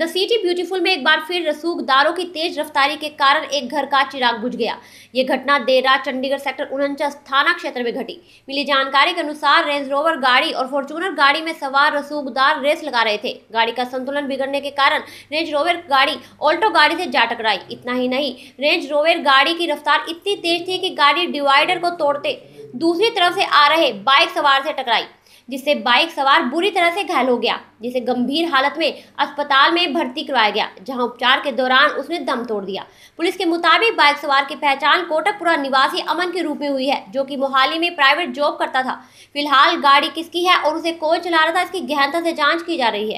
the city beautiful में एक बार फिर रसूखदारों की तेज रफ्तारी के कारण एक घर का चिराग बुझ गया ये घटना देर रात चंडीगढ़ सेक्टर उनचास थाना क्षेत्र में घटी मिली जानकारी के अनुसार रेंज रोवर गाड़ी और फॉर्चूनर गाड़ी में सवार रसूखदार रेस लगा रहे थे गाड़ी का संतुलन बिगड़ने के कारण रेंज रोवर गाड़ी ऑल्टो गाड़ी से जा टकराई इतना ही नहीं रेंज रोवर गाड़ी की रफ्तार इतनी तेज थी कि गाड़ी डिवाइडर को तोड़ते दूसरी तरफ से आ रहे बाइक सवार से टकराई जिससे बाइक सवार बुरी तरह से घायल हो गया जिसे गंभीर हालत में अस्पताल में भर्ती करवाया गया जहां उपचार के दौरान उसने दम तोड़ दिया पुलिस के मुताबिक बाइक सवार की पहचान कोटकपुरा निवासी अमन के रूप में हुई है जो कि मोहाली में प्राइवेट जॉब करता था फिलहाल गाड़ी किसकी है और उसे कौन चला रहा था इसकी गहनता से जाँच की जा रही है